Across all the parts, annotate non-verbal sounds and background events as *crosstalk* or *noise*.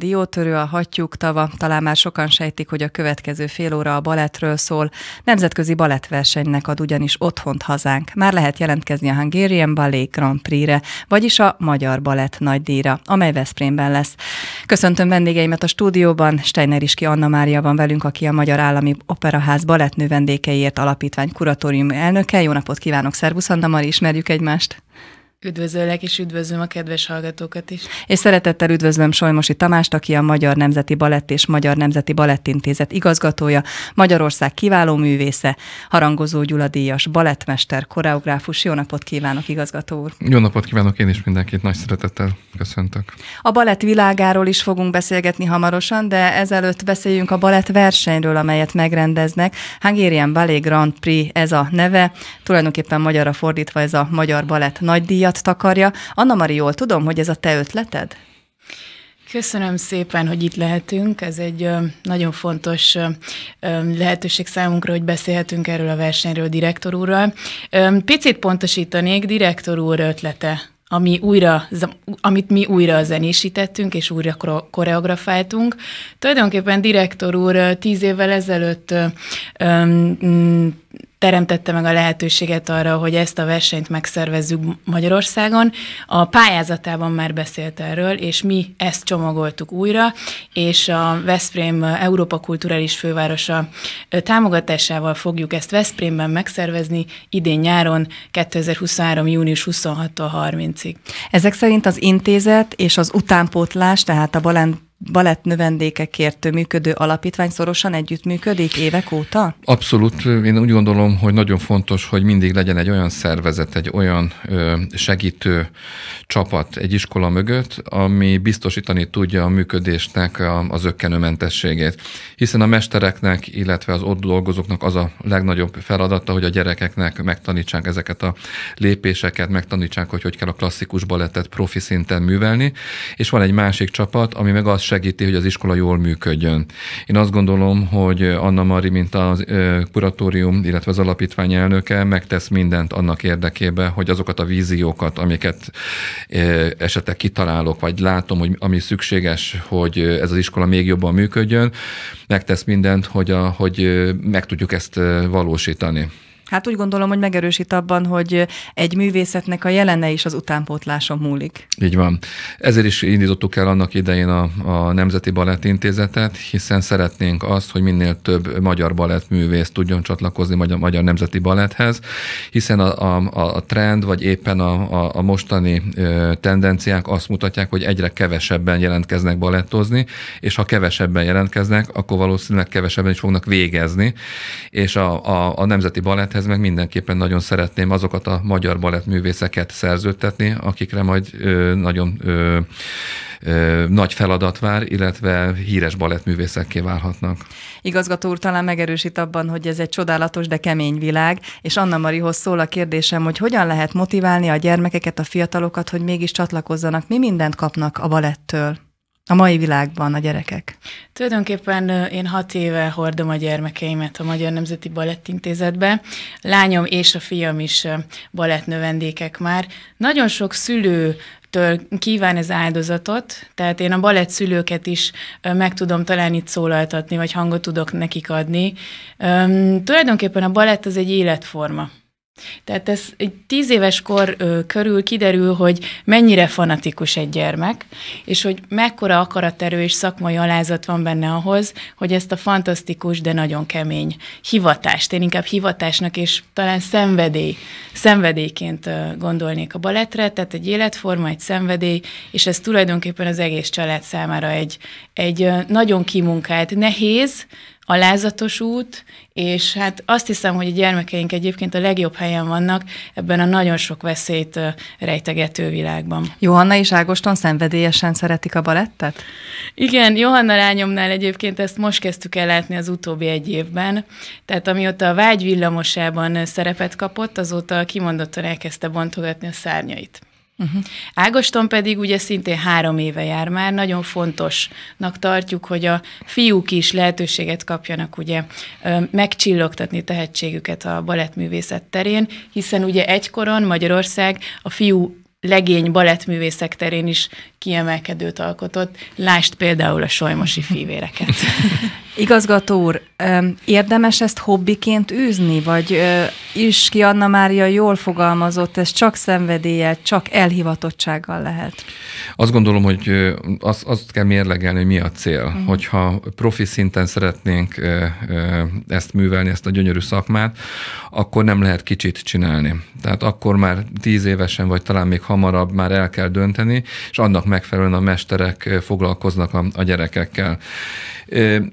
Diótörő, a hattyúk tava, talán már sokan sejtik, hogy a következő fél óra a balettről szól. Nemzetközi balettversenynek ad ugyanis otthont hazánk. Már lehet jelentkezni a Hungarian Ballet Grand Prix-re, vagyis a Magyar Balett díjra, amely Veszprémben lesz. Köszöntöm vendégeimet a stúdióban, Steiner Iski Anna Mária van velünk, aki a Magyar Állami Operaház balettnő vendékeiért alapítvány kuratórium elnöke. Jó napot kívánok, szervusz Anna Mari, ismerjük egymást! Üdvözöllek, és üdvözlöm a kedves hallgatókat is. És szeretettel üdvözlöm Solymosi Tamást, aki a Magyar Nemzeti Balett és Magyar Nemzeti Balettintézet igazgatója, Magyarország kiváló művésze, harangozó Gyula Díjas, balettmester, koreográfus. Jó napot kívánok, igazgató úr! Jó napot kívánok én is mindenkit, nagy szeretettel köszöntök. A balett világáról is fogunk beszélgetni hamarosan, de ezelőtt beszéljünk a balett versenyről, amelyet megrendeznek. Hungarian Ballet Grand Prix ez a neve, tulajdonképpen magyarra fordítva ez a Magyar Balett nagydíja, díjat takarja. Anna Mari, jól tudom, hogy ez a te ötleted? Köszönöm szépen, hogy itt lehetünk. Ez egy nagyon fontos lehetőség számunkra, hogy beszélhetünk erről a versenyről direktor úrral. Picit pontosítanék, direktor úr ötlete ami újra, amit mi újra zenésítettünk és újra koreografáltunk. Tulajdonképpen direktor úr tíz évvel ezelőtt um, teremtette meg a lehetőséget arra, hogy ezt a versenyt megszervezzük Magyarországon. A pályázatában már beszélt erről, és mi ezt csomagoltuk újra, és a Veszprém Európa Kulturális Fővárosa támogatásával fogjuk ezt Veszprémben megszervezni idén nyáron 2023. június 26 30-ig. Ezek szerint az intézet és az utánpótlás, tehát a Balán balett növendékekért működő alapítvány szorosan együttműködik évek óta? Abszolút. Én úgy gondolom, hogy nagyon fontos, hogy mindig legyen egy olyan szervezet, egy olyan segítő csapat egy iskola mögött, ami biztosítani tudja a működésnek a, az ökkenőmentességét. Hiszen a mestereknek, illetve az ott dolgozóknak az a legnagyobb feladata, hogy a gyerekeknek megtanítsák ezeket a lépéseket, megtanítsák, hogy hogy kell a klasszikus balettet profi szinten művelni, és van egy másik csapat, ami meg azt segíti, hogy az iskola jól működjön. Én azt gondolom, hogy Anna Mari, mint a kuratórium, illetve az alapítvány elnöke megtesz mindent annak érdekében, hogy azokat a víziókat, amiket esetleg kitalálok, vagy látom, hogy ami szükséges, hogy ez az iskola még jobban működjön, megtesz mindent, hogy, a, hogy meg tudjuk ezt valósítani. Hát úgy gondolom, hogy megerősít abban, hogy egy művészetnek a jelene is az utánpótláson múlik. Így van. Ezért is indítottuk el annak idején a, a Nemzeti Balett Intézetet, hiszen szeretnénk azt, hogy minél több magyar balettművész tudjon csatlakozni magyar, magyar Nemzeti Baletthez, hiszen a, a, a trend, vagy éppen a, a, a mostani ö, tendenciák azt mutatják, hogy egyre kevesebben jelentkeznek balettozni, és ha kevesebben jelentkeznek, akkor valószínűleg kevesebben is fognak végezni, és a, a, a Nemzeti Balett ehhez meg mindenképpen nagyon szeretném azokat a magyar balettművészeket szerződtetni, akikre majd ö, nagyon ö, ö, nagy feladat vár, illetve híres balettművészekké válhatnak. Igazgató úr talán megerősít abban, hogy ez egy csodálatos, de kemény világ, és Anna Marihoz szól a kérdésem, hogy hogyan lehet motiválni a gyermekeket, a fiatalokat, hogy mégis csatlakozzanak, mi mindent kapnak a balettől? a mai világban a gyerekek? Tulajdonképpen én hat éve hordom a gyermekeimet a Magyar Nemzeti Balettintézetbe. Lányom és a fiam is balettnövendékek már. Nagyon sok szülő től kíván ez áldozatot, tehát én a balett szülőket is meg tudom talán itt szólaltatni, vagy hangot tudok nekik adni. Üm, tulajdonképpen a balett az egy életforma. Tehát ez egy tíz éves kor ö, körül kiderül, hogy mennyire fanatikus egy gyermek, és hogy mekkora akaraterő és szakmai alázat van benne ahhoz, hogy ezt a fantasztikus, de nagyon kemény hivatást, én inkább hivatásnak és talán szenvedély, szenvedélyként ö, gondolnék a balettre, tehát egy életforma, egy szenvedély, és ez tulajdonképpen az egész család számára egy, egy ö, nagyon kimunkált, nehéz, a út, és hát azt hiszem, hogy a gyermekeink egyébként a legjobb helyen vannak ebben a nagyon sok veszélyt rejtegető világban. Johanna és Ágoston szenvedélyesen szeretik a balettet? Igen, Johanna lányomnál egyébként ezt most kezdtük el látni az utóbbi egy évben. Tehát amióta a vágy villamosában szerepet kapott, azóta kimondottan elkezdte bontogatni a szárnyait. Uh-huh. Ágoston pedig ugye szintén három éve jár már, nagyon fontosnak tartjuk, hogy a fiúk is lehetőséget kapjanak ugye megcsillogtatni tehetségüket a balettművészet terén, hiszen ugye egykoron Magyarország a fiú legény balettművészek terén is kiemelkedőt alkotott. Lást például a solymosi fivéreket. *laughs* Igazgató úr, érdemes ezt hobbiként űzni, vagy is ki Anna Mária jól fogalmazott, ez csak szenvedéllyel, csak elhivatottsággal lehet? Azt gondolom, hogy azt, azt kell mérlegelni, hogy mi a cél. Uh-huh. Hogyha profi szinten szeretnénk ezt művelni, ezt a gyönyörű szakmát, akkor nem lehet kicsit csinálni. Tehát akkor már tíz évesen, vagy talán még hamarabb már el kell dönteni, és annak megfelelően a mesterek foglalkoznak a, a gyerekekkel.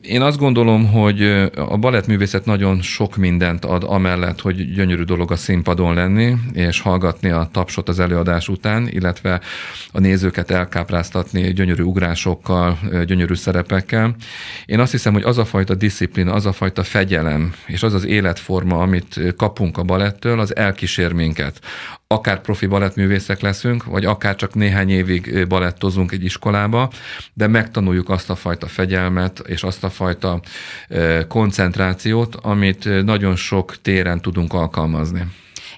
Én azt gondolom, hogy a balettművészet nagyon sok mindent ad amellett, hogy gyönyörű dolog a színpadon lenni, és hallgatni a tapsot az előadás után, illetve a nézőket elkápráztatni gyönyörű ugrásokkal, gyönyörű szerepekkel. Én azt hiszem, hogy az a fajta disziplina, az a fajta fegyelem, és az az életforma, amit kapunk a balettől, az elkísér minket akár profi balettművészek leszünk, vagy akár csak néhány évig balettozunk egy iskolába, de megtanuljuk azt a fajta fegyelmet és azt a fajta koncentrációt, amit nagyon sok téren tudunk alkalmazni.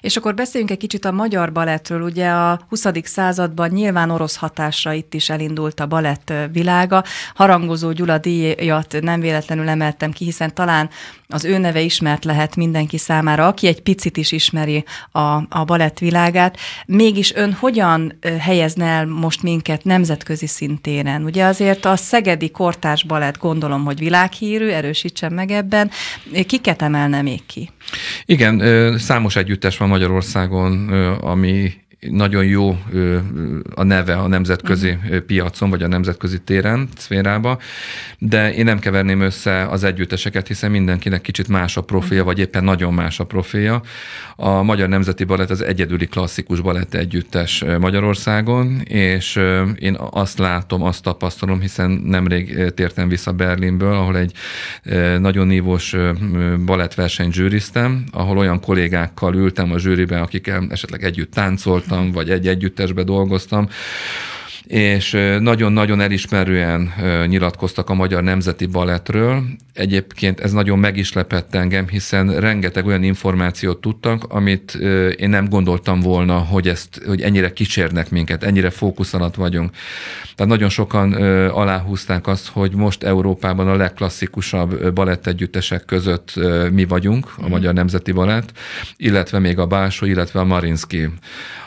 És akkor beszéljünk egy kicsit a magyar balettről. Ugye a 20. században nyilván orosz hatásra itt is elindult a balett világa. Harangozó Gyula díjat nem véletlenül emeltem ki, hiszen talán az ő neve ismert lehet mindenki számára, aki egy picit is ismeri a, a balett világát. Mégis ön hogyan helyezne el most minket nemzetközi szintéren? Ugye azért a szegedi kortárs balett gondolom, hogy világhírű, erősítsen meg ebben. Kiket emelne még ki? Igen, számos együttes van Magyarországon, ami nagyon jó a neve a nemzetközi uh-huh. piacon, vagy a nemzetközi téren, szférába, de én nem keverném össze az együtteseket, hiszen mindenkinek kicsit más a profilja, uh-huh. vagy éppen nagyon más a profilja. A Magyar Nemzeti Balett az egyedüli klasszikus balett együttes Magyarországon, és én azt látom, azt tapasztalom, hiszen nemrég tértem vissza Berlinből, ahol egy nagyon nívós balettversenyt zsűriztem, ahol olyan kollégákkal ültem a zsűriben, akikkel esetleg együtt táncolt, Voltam vagy egy együttesbe dolgoztam, és nagyon-nagyon elismerően nyilatkoztak a Magyar Nemzeti Balettről. Egyébként ez nagyon meg is lepett engem, hiszen rengeteg olyan információt tudtak, amit én nem gondoltam volna, hogy, ezt, hogy ennyire kicsérnek minket, ennyire fókusz alatt vagyunk. Tehát nagyon sokan aláhúzták azt, hogy most Európában a legklasszikusabb balettegyüttesek között mi vagyunk, a mhm. Magyar Nemzeti Balett, illetve még a Bálsó, illetve a Marinsky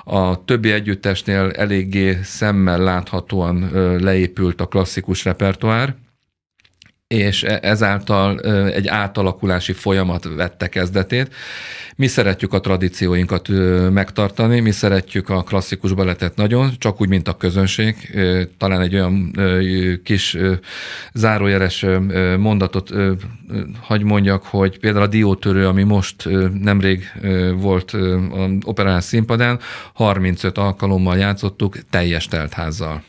a többi együttesnél eléggé szemmel láthatóan leépült a klasszikus repertoár, és e- ezáltal egy átalakulási folyamat vette kezdetét. Mi szeretjük a tradícióinkat megtartani, mi szeretjük a klasszikus baletet nagyon, csak úgy, mint a közönség. Talán egy olyan kis zárójeles mondatot hagy mondjak, hogy például a diótörő, ami most nemrég volt az operás színpadán, 35 alkalommal játszottuk teljes teltházzal.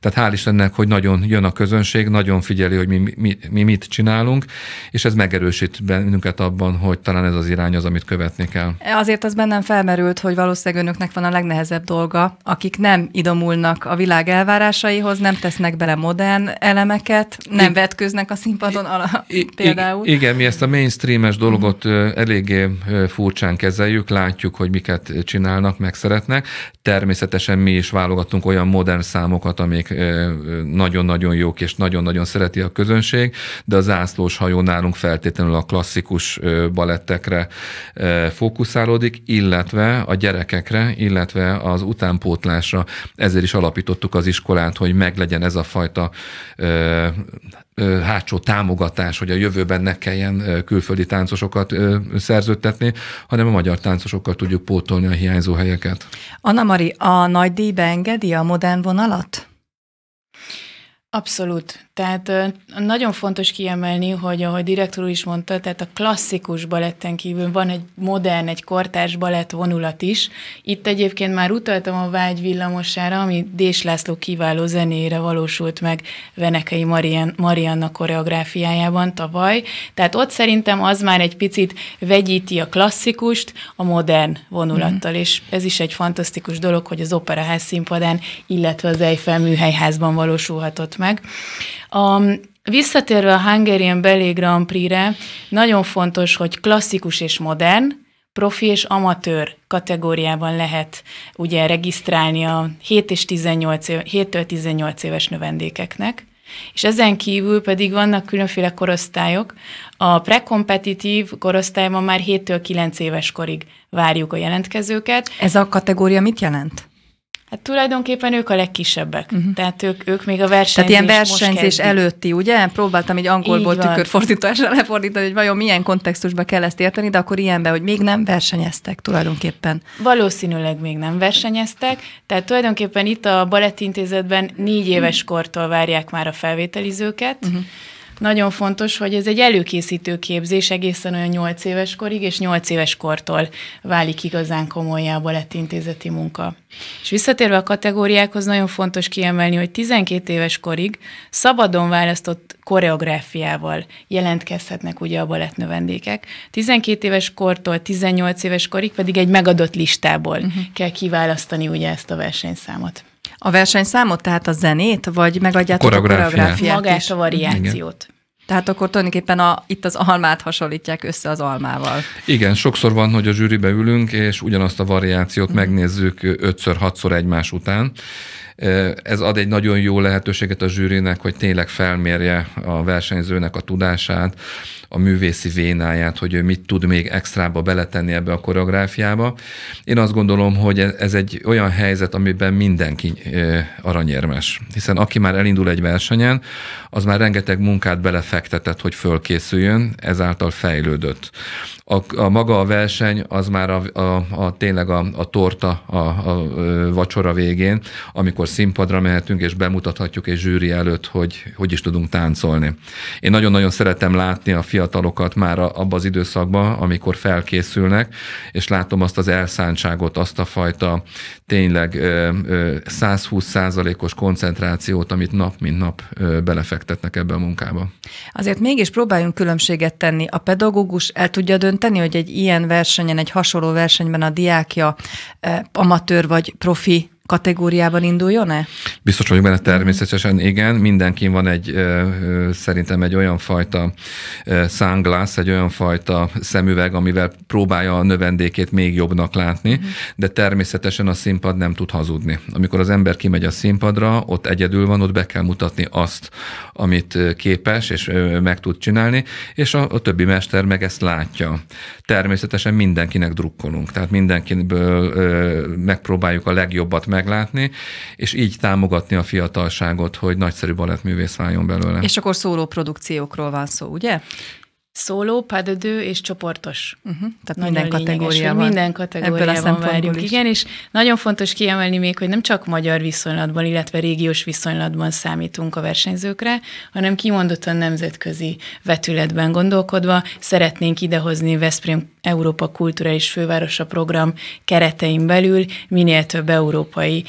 Tehát hál' Istennek, hogy nagyon jön a közönség, nagyon figyeli, hogy mi, mi, mi mit csinálunk, és ez megerősít bennünket abban, hogy talán ez az irány az, amit követni kell. Azért az bennem felmerült, hogy valószínűleg önöknek van a legnehezebb dolga, akik nem idomulnak a világ elvárásaihoz, nem tesznek bele modern elemeket, nem I- vetköznek a színpadon ala, I- például. I- igen, mi ezt a mainstreames dolgot eléggé furcsán kezeljük, látjuk, hogy miket csinálnak, meg szeretnek. Természetesen mi is válogatunk olyan modern számokat, amik nagyon-nagyon jók, és nagyon-nagyon szereti a közönség, de a zászlós hajó nálunk feltétlenül a klasszikus balettekre fókuszálódik, illetve a gyerekekre, illetve az utánpótlásra. Ezért is alapítottuk az iskolát, hogy meglegyen ez a fajta hátsó támogatás, hogy a jövőben ne kelljen külföldi táncosokat szerződtetni, hanem a magyar táncosokkal tudjuk pótolni a hiányzó helyeket. Anna Mari, a nagy díj beengedi a modern vonalat? Abszolút. Tehát nagyon fontos kiemelni, hogy ahogy direktor úr is mondta, tehát a klasszikus baletten kívül van egy modern, egy kortárs balett vonulat is. Itt egyébként már utaltam a vágy villamosára, ami Dés László kiváló zenére valósult meg Venekei Marian, Marianna koreográfiájában tavaly. Tehát ott szerintem az már egy picit vegyíti a klasszikust a modern vonulattal, mm. és ez is egy fantasztikus dolog, hogy az Operaház színpadán, illetve az Eiffel műhelyházban valósulhatott meg. A, visszatérve a Hungarian Belé Grand Prix-re, nagyon fontos, hogy klasszikus és modern, profi és amatőr kategóriában lehet ugye regisztrálni a 7 és 18 éve, 7-től 18 éves növendékeknek. És ezen kívül pedig vannak különféle korosztályok. A prekompetitív korosztályban már 7-től 9 éves korig várjuk a jelentkezőket. Ez a kategória mit jelent? Hát tulajdonképpen ők a legkisebbek, uh-huh. tehát ők, ők még a versenyzés Tehát ilyen versenyzés előtti, ugye? Próbáltam így angolból így tükörfordításra lefordítani, hogy vajon milyen kontextusba kell ezt érteni, de akkor ilyenbe, hogy még nem versenyeztek tulajdonképpen. Valószínűleg még nem versenyeztek, tehát tulajdonképpen itt a Balettintézetben négy éves kortól várják már a felvételizőket, uh-huh nagyon fontos, hogy ez egy előkészítő képzés egészen olyan 8 éves korig, és 8 éves kortól válik igazán komolyába lett intézeti munka. És visszatérve a kategóriákhoz, nagyon fontos kiemelni, hogy 12 éves korig szabadon választott koreográfiával jelentkezhetnek ugye a balett növendékek. 12 éves kortól 18 éves korig pedig egy megadott listából uh-huh. kell kiválasztani ugye ezt a versenyszámot. A versenyszámot, tehát a zenét, vagy megadjátok a koreográfiát, a koreográfiát Magát a variációt. Igen. Tehát akkor tulajdonképpen a, itt az almát hasonlítják össze az almával. Igen, sokszor van, hogy a zsűribe ülünk, és ugyanazt a variációt mm. megnézzük ötször, hatszor egymás után. E, ez ad egy nagyon jó lehetőséget a zsűrinek, hogy tényleg felmérje a versenyzőnek a tudását, a művészi vénáját, hogy ő mit tud még extrába beletenni ebbe a koreográfiába. Én azt gondolom, hogy e- ez egy olyan helyzet, amiben mindenki aranyérmes. Hiszen aki már elindul egy versenyen, az már rengeteg munkát belefektetett, hogy fölkészüljön, ezáltal fejlődött a, a maga a verseny az már a, a, a tényleg a, a torta a, a, vacsora végén, amikor színpadra mehetünk és bemutathatjuk egy zsűri előtt, hogy hogy is tudunk táncolni. Én nagyon-nagyon szeretem látni a fiatalokat már abban az időszakban, amikor felkészülnek, és látom azt az elszántságot, azt a fajta tényleg 120%-os koncentrációt, amit nap mint nap belefektetnek ebbe a munkába. Azért mégis próbáljunk különbséget tenni. A pedagógus el tudja dönteni, tekinteni, hogy egy ilyen versenyen, egy hasonló versenyben a diákja eh, amatőr vagy profi kategóriában induljon-e? Biztos vagyok benne természetesen, igen. Mindenkin van egy, szerintem egy olyan fajta szánglász, egy olyan fajta szemüveg, amivel próbálja a növendékét még jobbnak látni, mhm. de természetesen a színpad nem tud hazudni. Amikor az ember kimegy a színpadra, ott egyedül van, ott be kell mutatni azt, amit képes és meg tud csinálni, és a, többi mester meg ezt látja. Természetesen mindenkinek drukkolunk, tehát mindenkiből megpróbáljuk a legjobbat meg meglátni, és így támogatni a fiatalságot, hogy nagyszerű balettművész váljon belőle. És akkor szóló produkciókról van szó, ugye? Szóló, padödő és csoportos. Uh-huh. Tehát nagyon minden kategóriában. Minden kategóriában várjuk, is. igen, és nagyon fontos kiemelni még, hogy nem csak magyar viszonylatban, illetve régiós viszonylatban számítunk a versenyzőkre, hanem kimondottan nemzetközi vetületben gondolkodva szeretnénk idehozni Veszprém Európa Kultúra és Fővárosa program keretein belül minél több európai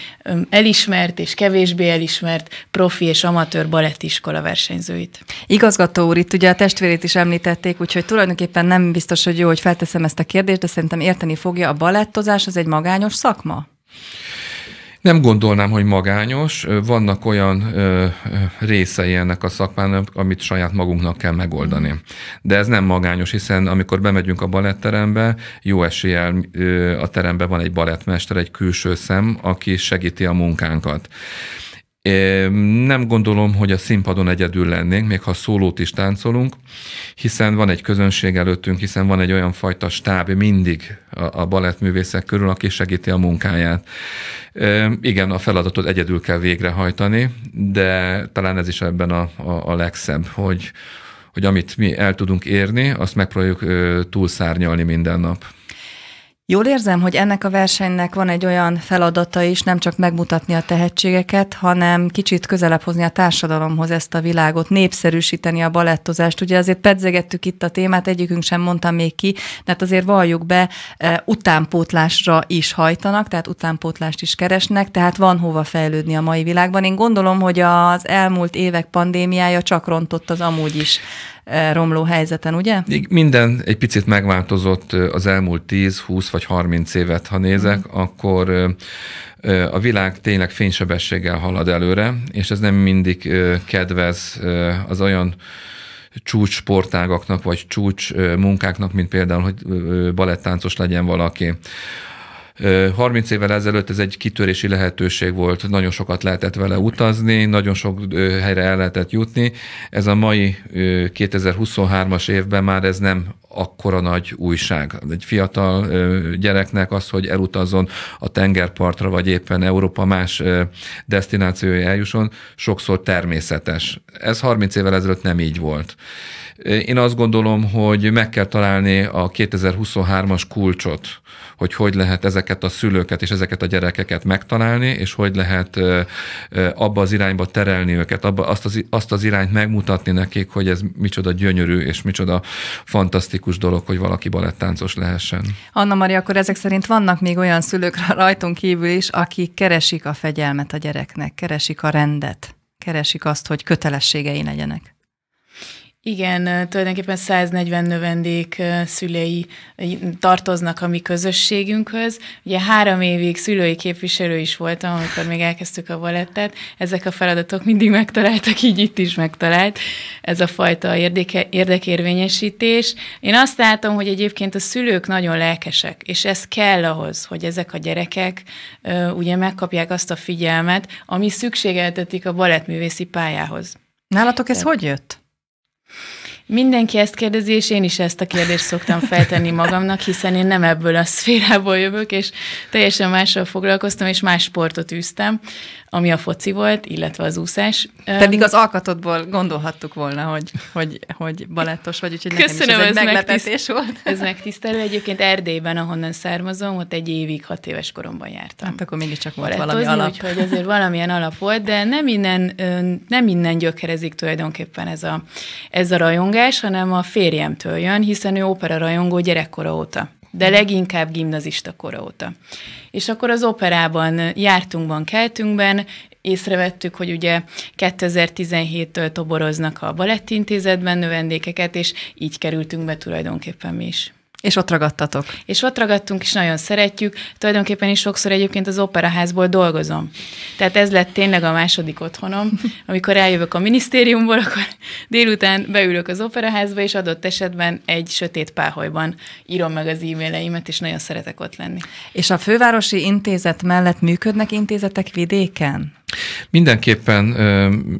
elismert és kevésbé elismert profi és amatőr balettiskola versenyzőit. Igazgató úr, itt ugye a testvérét is említett, említették, úgyhogy tulajdonképpen nem biztos, hogy jó, hogy felteszem ezt a kérdést, de szerintem érteni fogja, a balettozás az egy magányos szakma? Nem gondolnám, hogy magányos. Vannak olyan ö, részei ennek a szakmának, amit saját magunknak kell megoldani. De ez nem magányos, hiszen amikor bemegyünk a baletterembe, jó eséllyel ö, a teremben van egy balettmester, egy külső szem, aki segíti a munkánkat. Nem gondolom, hogy a színpadon egyedül lennénk, még ha szólót is táncolunk, hiszen van egy közönség előttünk, hiszen van egy olyan fajta stáb mindig a, a balettművészek körül, aki segíti a munkáját. Igen, a feladatot egyedül kell végrehajtani, de talán ez is ebben a, a, a legszebb, hogy, hogy amit mi el tudunk érni, azt megpróbáljuk túlszárnyalni minden nap. Jól érzem, hogy ennek a versenynek van egy olyan feladata is, nem csak megmutatni a tehetségeket, hanem kicsit közelebb hozni a társadalomhoz ezt a világot, népszerűsíteni a balettozást. Ugye azért pedzegettük itt a témát, egyikünk sem mondta még ki, mert hát azért valljuk be, e, utánpótlásra is hajtanak, tehát utánpótlást is keresnek, tehát van hova fejlődni a mai világban. Én gondolom, hogy az elmúlt évek pandémiája csak rontott az amúgy is E, romló helyzeten, ugye? Minden egy picit megváltozott az elmúlt 10, 20 vagy 30 évet, ha nézek, mm. akkor a világ tényleg fénysebességgel halad előre, és ez nem mindig kedvez az olyan csúcs sportágaknak, vagy csúcs munkáknak, mint például, hogy balettáncos legyen valaki. 30 évvel ezelőtt ez egy kitörési lehetőség volt, nagyon sokat lehetett vele utazni, nagyon sok helyre el lehetett jutni. Ez a mai 2023-as évben már ez nem akkora nagy újság. Egy fiatal gyereknek az, hogy elutazzon a tengerpartra, vagy éppen Európa más destinációja eljusson, sokszor természetes. Ez 30 évvel ezelőtt nem így volt. Én azt gondolom, hogy meg kell találni a 2023-as kulcsot, hogy hogy lehet ezeket a szülőket és ezeket a gyerekeket megtalálni, és hogy lehet abba az irányba terelni őket, abba azt az, azt az irányt megmutatni nekik, hogy ez micsoda gyönyörű és micsoda fantasztikus fantasztikus dolog, hogy valaki balettáncos lehessen. Anna Maria, akkor ezek szerint vannak még olyan szülők *laughs* rajtunk kívül is, akik keresik a fegyelmet a gyereknek, keresik a rendet, keresik azt, hogy kötelességei legyenek. Igen, tulajdonképpen 140 növendék szülei tartoznak a mi közösségünkhöz. Ugye három évig szülői képviselő is voltam, amikor még elkezdtük a valettet. Ezek a feladatok mindig megtaláltak, így itt is megtalált ez a fajta érdeke, érdekérvényesítés. Én azt látom, hogy egyébként a szülők nagyon lelkesek, és ez kell ahhoz, hogy ezek a gyerekek ugye megkapják azt a figyelmet, ami szükségeltetik a balettművészi pályához. Nálatok ez Tehát, hogy jött? Mindenki ezt kérdezi, és én is ezt a kérdést szoktam feltenni magamnak, hiszen én nem ebből a szférából jövök, és teljesen mással foglalkoztam, és más sportot üztem ami a foci volt, illetve az úszás. Pedig az alkatodból gondolhattuk volna, hogy, hogy, hogy balettos vagy, úgyhogy nekem is ez, ez egy meglepetés megtiszt- volt. Ez megtisztelő. Egyébként Erdélyben, ahonnan származom, ott egy évig, hat éves koromban jártam. Hát akkor mégiscsak volt valami alap. Úgyhogy azért valamilyen alap volt, de nem innen, nem innen gyökerezik tulajdonképpen ez a, ez a rajongás, hanem a férjemtől jön, hiszen ő opera rajongó gyerekkora óta de leginkább gimnazista kora óta. És akkor az operában jártunkban, keltünkben, észrevettük, hogy ugye 2017-től toboroznak a balettintézetben növendékeket, és így kerültünk be tulajdonképpen mi is. És ott ragadtatok. És ott ragadtunk, és nagyon szeretjük. Tulajdonképpen is sokszor egyébként az operaházból dolgozom. Tehát ez lett tényleg a második otthonom. Amikor eljövök a minisztériumból, akkor délután beülök az operaházba, és adott esetben egy sötét páholyban írom meg az e-maileimet, és nagyon szeretek ott lenni. És a fővárosi intézet mellett működnek intézetek vidéken? Mindenképpen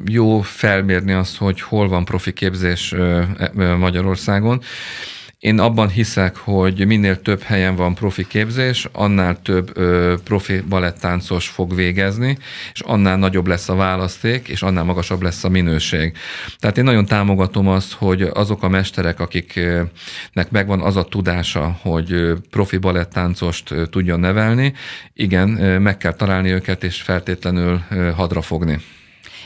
jó felmérni azt, hogy hol van profi képzés e, Magyarországon. Én abban hiszek, hogy minél több helyen van profi képzés, annál több ö, profi balettáncos fog végezni, és annál nagyobb lesz a választék, és annál magasabb lesz a minőség. Tehát én nagyon támogatom azt, hogy azok a mesterek, akiknek megvan az a tudása, hogy profi balettáncost tudjon nevelni, igen, meg kell találni őket, és feltétlenül hadra fogni.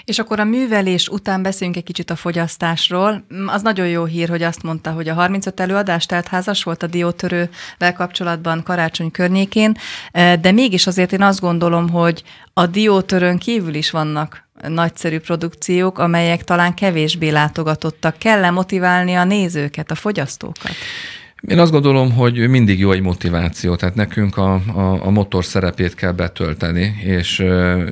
És akkor a művelés után beszéljünk egy kicsit a fogyasztásról. Mm, az nagyon jó hír, hogy azt mondta, hogy a 35 előadás, tehát házas volt a diótörővel kapcsolatban karácsony környékén, e, de mégis azért én azt gondolom, hogy a diótörön kívül is vannak nagyszerű produkciók, amelyek talán kevésbé látogatottak. Kell-e motiválni a nézőket, a fogyasztókat? Én azt gondolom, hogy mindig jó egy motiváció, tehát nekünk a, a, a motor szerepét kell betölteni, és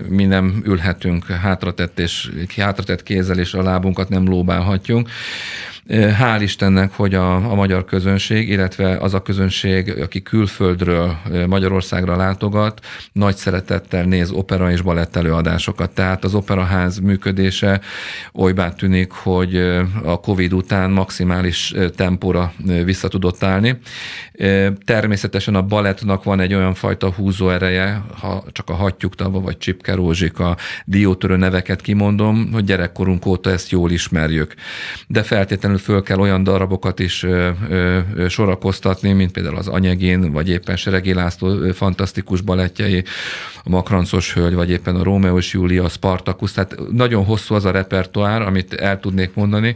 mi nem ülhetünk hátratett, és, hátratett kézzel, és a lábunkat nem lóbálhatjunk. Hál' Istennek, hogy a, a magyar közönség, illetve az a közönség, aki külföldről Magyarországra látogat, nagy szeretettel néz opera és balett előadásokat. Tehát az operaház működése olybá tűnik, hogy a Covid után maximális tempóra vissza tudott állni. Természetesen a balettnak van egy olyan fajta húzó ereje, ha csak a hattyúktava vagy Csipke Rózsika diótörő neveket kimondom, hogy gyerekkorunk óta ezt jól ismerjük. De feltétlenül feltétlenül föl kell olyan darabokat is ö, ö, sorakoztatni, mint például az Anyegén, vagy éppen Seregi László fantasztikus balettjei, a Makrancos Hölgy, vagy éppen a Rómeó és Júlia, a Spartacus, tehát nagyon hosszú az a repertoár, amit el tudnék mondani,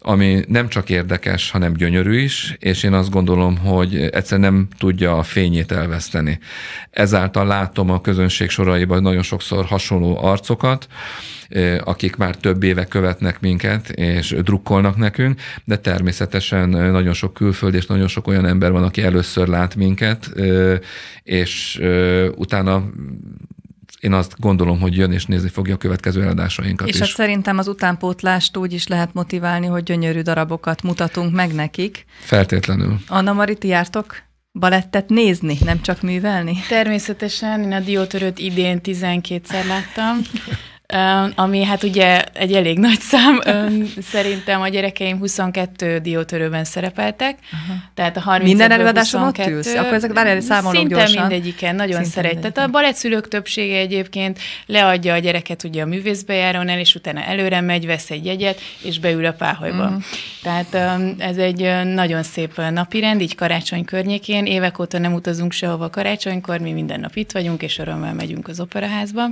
ami nem csak érdekes, hanem gyönyörű is, és én azt gondolom, hogy egyszer nem tudja a fényét elveszteni. Ezáltal látom a közönség soraiban nagyon sokszor hasonló arcokat, akik már több éve követnek minket, és drukkolnak nekünk, de természetesen nagyon sok külföld és nagyon sok olyan ember van, aki először lát minket, és utána én azt gondolom, hogy jön és nézni fogja a következő eladásainkat és is. És hát szerintem az utánpótlást úgy is lehet motiválni, hogy gyönyörű darabokat mutatunk meg nekik. Feltétlenül. Anna Marit, ti jártok balettet nézni, nem csak művelni? Természetesen, én a diótörőt idén 12-szer láttam. *laughs* ami hát ugye egy elég nagy szám. Szerintem a gyerekeim 22 diótörőben szerepeltek, Aha. tehát a 30 Minden előadáson ott ülsz? Akkor ezek várjál, számolom Szinte gyorsan. mindegyiken, nagyon Szinte szeret. Mindegyiken. Tehát a balettszülők többsége egyébként leadja a gyereket ugye a el, és utána előre megy, vesz egy jegyet, és beül a páholyba. Uh-huh. Tehát ez egy nagyon szép rend, így karácsony környékén. Évek óta nem utazunk sehova karácsonykor, mi minden nap itt vagyunk, és örömmel megyünk az operaházba.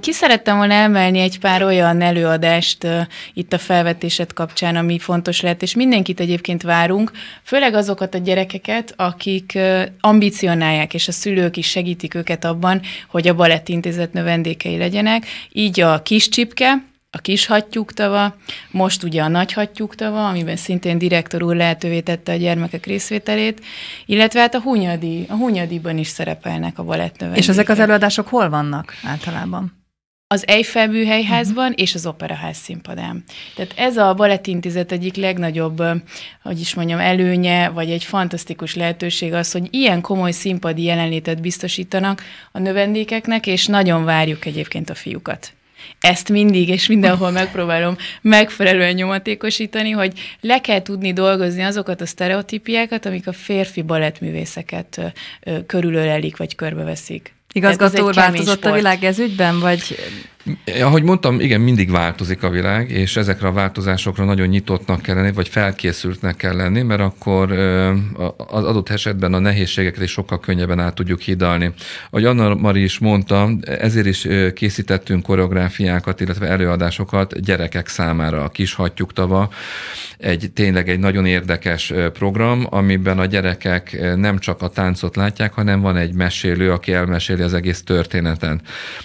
Ki szerettem volna emelni egy pár olyan előadást itt a felvetésed kapcsán, ami fontos lehet, és mindenkit egyébként várunk, főleg azokat a gyerekeket, akik ambicionálják, és a szülők is segítik őket abban, hogy a balettintézet növendékei legyenek. Így a kis csipke, a kis hattyúk tava, most ugye a nagy hattyúk tava, amiben szintén direktor úr lehetővé tette a gyermekek részvételét, illetve hát a Hunyadi, a Hunyadiban is szerepelnek a balettnövendékek. És ezek az előadások hol vannak általában? az Eiffel műhelyházban uh-huh. és az Operaház színpadán. Tehát ez a balettintézet egyik legnagyobb, hogy is mondjam, előnye, vagy egy fantasztikus lehetőség az, hogy ilyen komoly színpadi jelenlétet biztosítanak a növendékeknek, és nagyon várjuk egyébként a fiúkat. Ezt mindig és mindenhol megpróbálom megfelelően nyomatékosítani, hogy le kell tudni dolgozni azokat a sztereotípiákat, amik a férfi balettművészeket körülölelik vagy körbeveszik. Igazgató változott sport. a világ ez ügyben, vagy ahogy mondtam, igen, mindig változik a világ, és ezekre a változásokra nagyon nyitottnak kell lenni, vagy felkészültnek kell lenni, mert akkor az adott esetben a nehézségekre is sokkal könnyebben át tudjuk hidalni. Ahogy Anna Mari is mondta, ezért is készítettünk koreográfiákat, illetve előadásokat gyerekek számára. A kis hatjuk tava egy tényleg egy nagyon érdekes program, amiben a gyerekek nem csak a táncot látják, hanem van egy mesélő, aki elmeséli az egész történeten.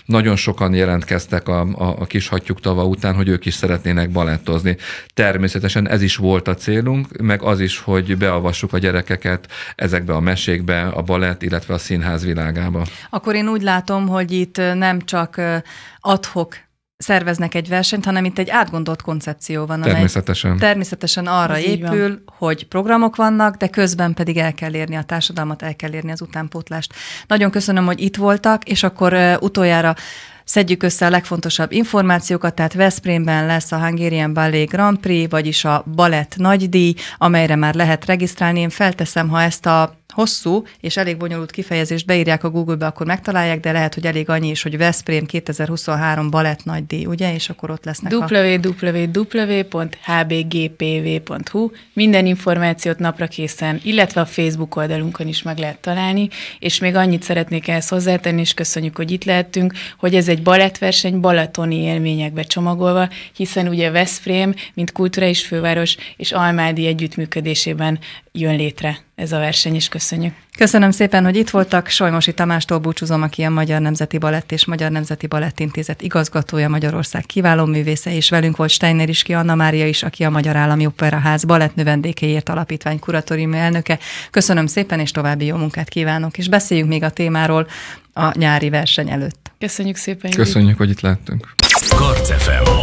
Nagyon sokan jelentkeztek jeleztek a, a, a kis hattyúk tava után, hogy ők is szeretnének balettozni. Természetesen ez is volt a célunk, meg az is, hogy beavassuk a gyerekeket ezekbe a mesékbe, a balett, illetve a színház világába. Akkor én úgy látom, hogy itt nem csak adhok szerveznek egy versenyt, hanem itt egy átgondolt koncepció van. Természetesen. Természetesen arra Ez épül, van. hogy programok vannak, de közben pedig el kell érni a társadalmat, el kell érni az utánpótlást. Nagyon köszönöm, hogy itt voltak, és akkor uh, utoljára Szedjük össze a legfontosabb információkat, tehát Veszprémben lesz a Hungarian Ballet Grand Prix, vagyis a Balett nagydíj, amelyre már lehet regisztrálni. Én felteszem, ha ezt a hosszú és elég bonyolult kifejezést beírják a Google-be, akkor megtalálják, de lehet, hogy elég annyi is, hogy Veszprém 2023 balett díj, ugye? És akkor ott lesznek www.hbgpv.hu Minden információt napra készen, illetve a Facebook oldalunkon is meg lehet találni, és még annyit szeretnék ehhez hozzátenni, és köszönjük, hogy itt lehettünk, hogy ez egy balettverseny balatoni élményekbe csomagolva, hiszen ugye Veszprém, mint kultúra és főváros és Almádi együttműködésében jön létre ez a verseny, és köszönjük. Köszönöm szépen, hogy itt voltak. Solymosi Tamástól búcsúzom, aki a Magyar Nemzeti Balett és Magyar Nemzeti Balett Intézet igazgatója, Magyarország kiváló művésze, és velünk volt Steiner is, ki Anna Mária is, aki a Magyar Állami Operaház Balettnövendékéért Alapítvány kuratórium elnöke. Köszönöm szépen, és további jó munkát kívánok, és beszéljünk még a témáról a nyári verseny előtt. Köszönjük szépen. Köszönjük, hogy itt láttunk. Karcefem.